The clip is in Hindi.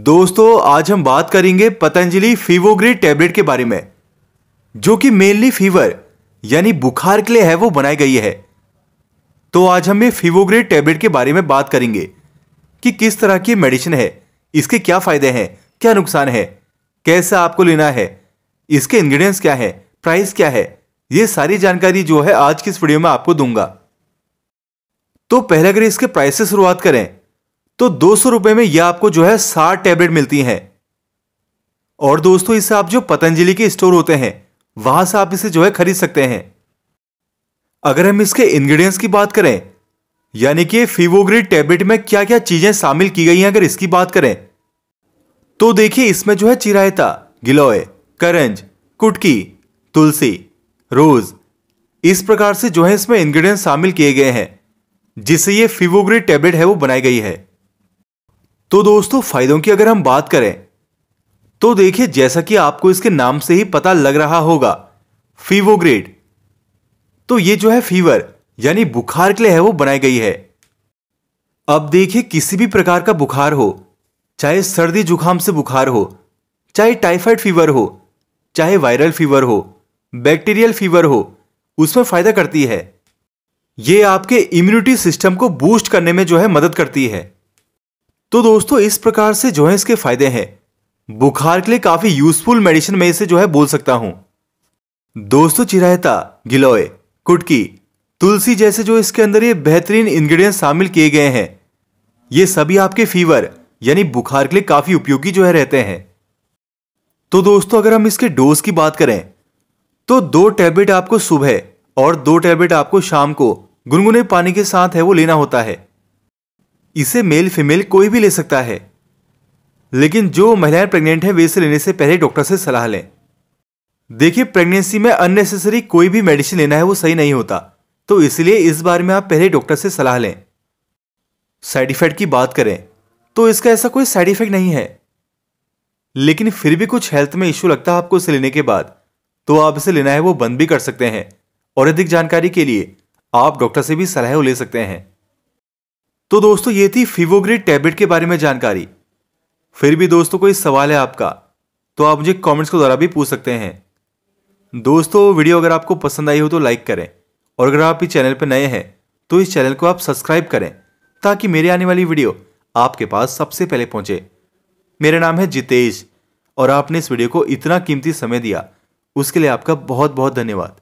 दोस्तों आज हम बात करेंगे पतंजलि फीवोग्री टैबलेट के बारे में जो कि मेनली फीवर यानी बुखार के लिए है वो बनाई गई है तो आज हम ये फीवोग्रेड टैबलेट के बारे में बात करेंगे कि किस तरह की मेडिसिन है इसके क्या फायदे हैं क्या नुकसान है कैसे आपको लेना है इसके इंग्रेडिएंट्स क्या है प्राइस क्या है ये सारी जानकारी जो है आज की इस वीडियो में आपको दूंगा तो पहले अगर इसके प्राइस से शुरुआत करें तो दो सौ रुपए में यह आपको जो है साठ टैबलेट मिलती है और दोस्तों इसे आप जो पतंजलि के स्टोर होते हैं वहां से आप इसे जो है खरीद सकते हैं अगर हम इसके इंग्रेडिएंट्स की बात करें यानी कि फीवोग्रिड टैबलेट में क्या क्या चीजें शामिल की गई हैं अगर इसकी बात करें तो देखिए इसमें जो है चिरायता गिलोय करंज कुटकी तुलसी रोज इस प्रकार से जो है इसमें इंग्रेडिएंट्स शामिल किए गए हैं जिससे ये फीवोग्रिड टैबलेट है वो बनाई गई है तो दोस्तों फायदों की अगर हम बात करें तो देखिए जैसा कि आपको इसके नाम से ही पता लग रहा होगा फीवोग्रेड तो ये जो है फीवर यानी बुखार के लिए है वो बनाई गई है अब देखिए किसी भी प्रकार का बुखार हो चाहे सर्दी जुकाम से बुखार हो चाहे टाइफाइड फीवर हो चाहे वायरल फीवर हो बैक्टीरियल फीवर हो उसमें फायदा करती है ये आपके इम्यूनिटी सिस्टम को बूस्ट करने में जो है मदद करती है तो दोस्तों इस प्रकार से जो है इसके फायदे हैं बुखार के लिए काफी यूजफुल मेडिसिन में इसे जो है बोल सकता हूं दोस्तों चिरायता गिलोय कुटकी तुलसी जैसे जो इसके अंदर ये बेहतरीन इंग्रेडिएंट शामिल किए गए हैं ये सभी आपके फीवर यानी बुखार के लिए काफी उपयोगी जो है रहते हैं तो दोस्तों अगर हम इसके डोज की बात करें तो दो टैबलेट आपको सुबह और दो टैबलेट आपको शाम को गुनगुने पानी के साथ है वो लेना होता है इसे मेल फीमेल कोई भी ले सकता है लेकिन जो महिलाएं प्रेग्नेंट है वे इसे लेने से पहले डॉक्टर से सलाह लें देखिए प्रेगनेंसी में अननेसेसरी कोई भी मेडिसिन लेना है वो सही नहीं होता तो इसलिए इस बारे में आप पहले डॉक्टर से सलाह लें साइड इफेक्ट की बात करें तो इसका ऐसा कोई साइड इफेक्ट नहीं है लेकिन फिर भी कुछ हेल्थ में इश्यू लगता है आपको इसे लेने के बाद तो आप इसे लेना है वो बंद भी कर सकते हैं और अधिक जानकारी के लिए आप डॉक्टर से भी सलाह ले सकते हैं तो दोस्तों ये थी फिवोग्रिड टैबलेट के बारे में जानकारी फिर भी दोस्तों कोई सवाल है आपका तो आप मुझे कमेंट्स के द्वारा भी पूछ सकते हैं दोस्तों वीडियो अगर आपको पसंद आई हो तो लाइक करें और अगर आप इस चैनल पर नए हैं तो इस चैनल को आप सब्सक्राइब करें ताकि मेरे आने वाली वीडियो आपके पास सबसे पहले पहुंचे मेरा नाम है जितेश और आपने इस वीडियो को इतना कीमती समय दिया उसके लिए आपका बहुत बहुत धन्यवाद